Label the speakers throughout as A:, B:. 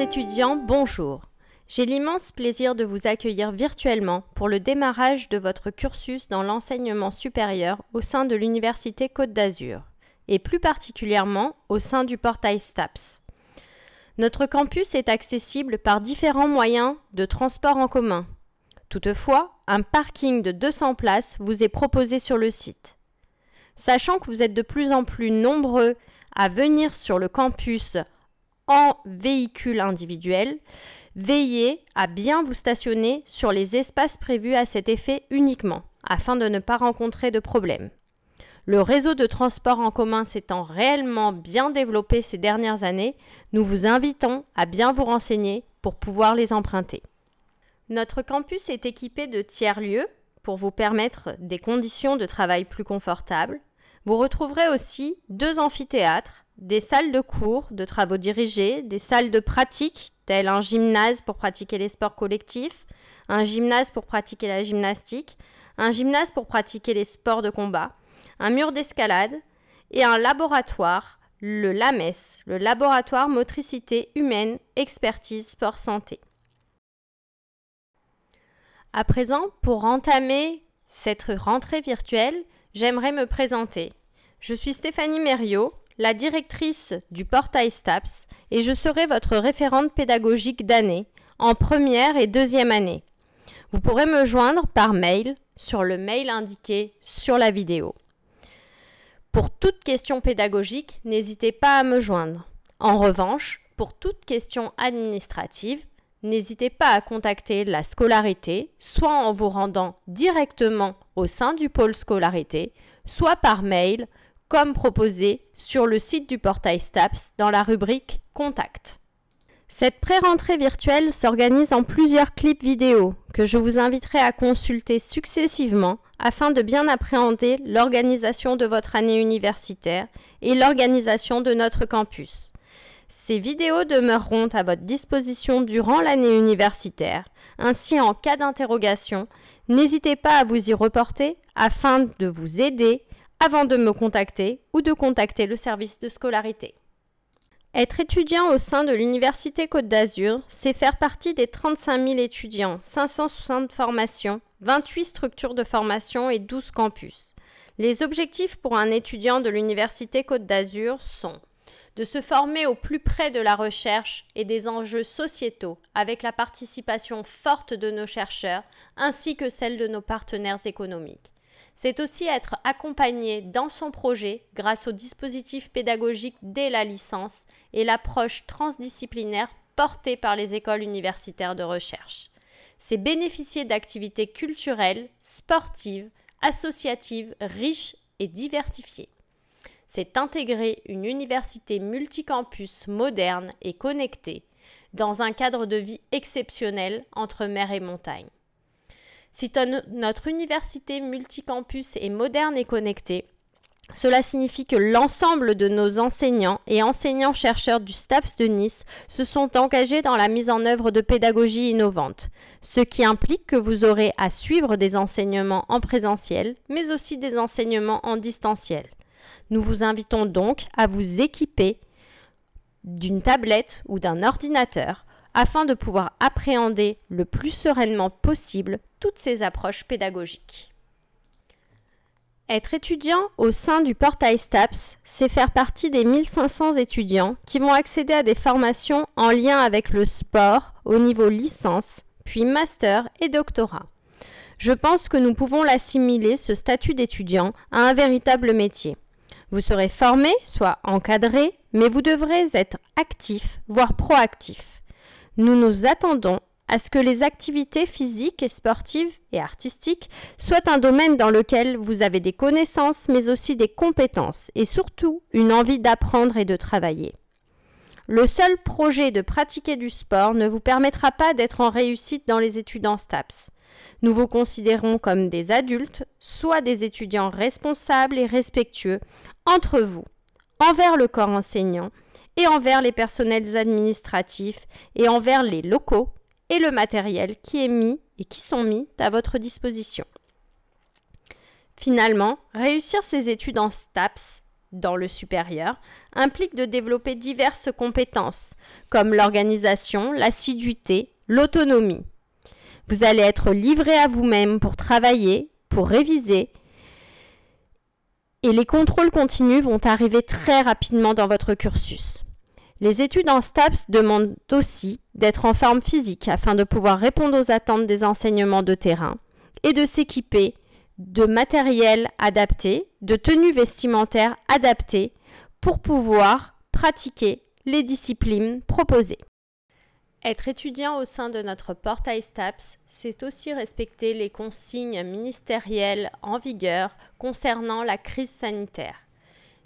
A: étudiants, bonjour. J'ai l'immense plaisir de vous accueillir virtuellement pour le démarrage de votre cursus dans l'enseignement supérieur au sein de l'Université Côte d'Azur, et plus particulièrement au sein du portail STAPS. Notre campus est accessible par différents moyens de transport en commun. Toutefois, un parking de 200 places vous est proposé sur le site. Sachant que vous êtes de plus en plus nombreux à venir sur le campus en véhicule individuel, veillez à bien vous stationner sur les espaces prévus à cet effet uniquement, afin de ne pas rencontrer de problèmes. Le réseau de transport en commun s'étant réellement bien développé ces dernières années, nous vous invitons à bien vous renseigner pour pouvoir les emprunter. Notre campus est équipé de tiers-lieux pour vous permettre des conditions de travail plus confortables. Vous retrouverez aussi deux amphithéâtres des salles de cours, de travaux dirigés, des salles de pratique, telles un gymnase pour pratiquer les sports collectifs, un gymnase pour pratiquer la gymnastique, un gymnase pour pratiquer les sports de combat, un mur d'escalade et un laboratoire, le LAMES, le laboratoire motricité humaine, expertise sport santé. À présent, pour entamer cette rentrée virtuelle, j'aimerais me présenter. Je suis Stéphanie Mériot, la directrice du portail STAPS, et je serai votre référente pédagogique d'année en première et deuxième année. Vous pourrez me joindre par mail sur le mail indiqué sur la vidéo. Pour toute question pédagogique, n'hésitez pas à me joindre. En revanche, pour toute question administrative, n'hésitez pas à contacter la scolarité, soit en vous rendant directement au sein du pôle scolarité, soit par mail comme proposé sur le site du portail STAPS dans la rubrique Contact. Cette pré-rentrée virtuelle s'organise en plusieurs clips vidéo que je vous inviterai à consulter successivement afin de bien appréhender l'organisation de votre année universitaire et l'organisation de notre campus. Ces vidéos demeureront à votre disposition durant l'année universitaire, ainsi en cas d'interrogation, n'hésitez pas à vous y reporter afin de vous aider avant de me contacter ou de contacter le service de scolarité. Être étudiant au sein de l'Université Côte d'Azur, c'est faire partie des 35 000 étudiants, 560 formations, 28 structures de formation et 12 campus. Les objectifs pour un étudiant de l'Université Côte d'Azur sont de se former au plus près de la recherche et des enjeux sociétaux avec la participation forte de nos chercheurs ainsi que celle de nos partenaires économiques c'est aussi être accompagné dans son projet grâce au dispositifs pédagogique dès la licence et l'approche transdisciplinaire portée par les écoles universitaires de recherche. C'est bénéficier d'activités culturelles, sportives, associatives, riches et diversifiées. C'est intégrer une université multicampus moderne et connectée dans un cadre de vie exceptionnel entre mer et montagne. Si notre université multicampus est moderne et connectée, cela signifie que l'ensemble de nos enseignants et enseignants-chercheurs du STAPS de Nice se sont engagés dans la mise en œuvre de pédagogies innovantes, ce qui implique que vous aurez à suivre des enseignements en présentiel, mais aussi des enseignements en distanciel. Nous vous invitons donc à vous équiper d'une tablette ou d'un ordinateur afin de pouvoir appréhender le plus sereinement possible toutes ces approches pédagogiques. Être étudiant au sein du portail STAPS, c'est faire partie des 1500 étudiants qui vont accéder à des formations en lien avec le sport au niveau licence, puis master et doctorat. Je pense que nous pouvons l'assimiler, ce statut d'étudiant, à un véritable métier. Vous serez formé, soit encadré, mais vous devrez être actif, voire proactif. Nous nous attendons à ce que les activités physiques et sportives et artistiques soient un domaine dans lequel vous avez des connaissances mais aussi des compétences et surtout une envie d'apprendre et de travailler. Le seul projet de pratiquer du sport ne vous permettra pas d'être en réussite dans les études en STAPS. Nous vous considérons comme des adultes, soit des étudiants responsables et respectueux entre vous, envers le corps enseignant, et envers les personnels administratifs et envers les locaux et le matériel qui est mis et qui sont mis à votre disposition. Finalement, réussir ses études en STAPS dans le supérieur implique de développer diverses compétences comme l'organisation, l'assiduité, l'autonomie. Vous allez être livré à vous-même pour travailler, pour réviser et les contrôles continus vont arriver très rapidement dans votre cursus. Les études en STAPS demandent aussi d'être en forme physique afin de pouvoir répondre aux attentes des enseignements de terrain et de s'équiper de matériel adapté, de tenues vestimentaires adaptées pour pouvoir pratiquer les disciplines proposées. Être étudiant au sein de notre portail STAPS, c'est aussi respecter les consignes ministérielles en vigueur concernant la crise sanitaire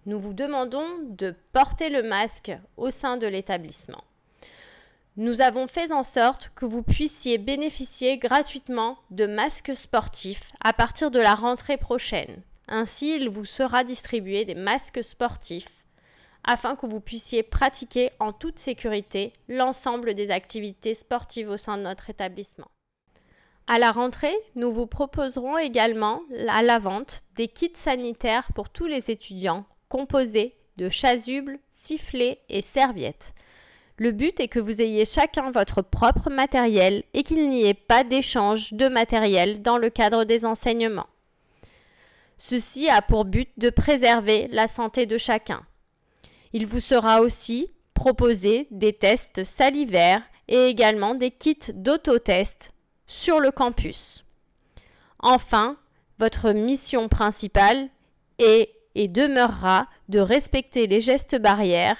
A: nous vous demandons de porter le masque au sein de l'établissement. Nous avons fait en sorte que vous puissiez bénéficier gratuitement de masques sportifs à partir de la rentrée prochaine. Ainsi, il vous sera distribué des masques sportifs afin que vous puissiez pratiquer en toute sécurité l'ensemble des activités sportives au sein de notre établissement. À la rentrée, nous vous proposerons également à la vente des kits sanitaires pour tous les étudiants composé de chasubles, sifflets et serviettes. Le but est que vous ayez chacun votre propre matériel et qu'il n'y ait pas d'échange de matériel dans le cadre des enseignements. Ceci a pour but de préserver la santé de chacun. Il vous sera aussi proposé des tests salivaires et également des kits d'autotest sur le campus. Enfin, votre mission principale est et demeurera de respecter les gestes barrières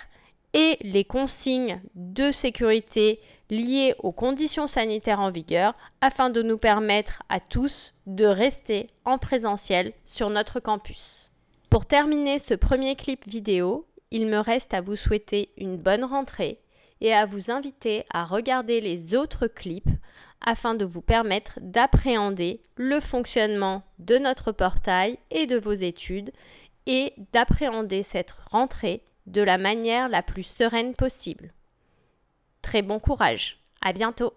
A: et les consignes de sécurité liées aux conditions sanitaires en vigueur afin de nous permettre à tous de rester en présentiel sur notre campus. Pour terminer ce premier clip vidéo, il me reste à vous souhaiter une bonne rentrée et à vous inviter à regarder les autres clips afin de vous permettre d'appréhender le fonctionnement de notre portail et de vos études et d'appréhender cette rentrée de la manière la plus sereine possible. Très bon courage, à bientôt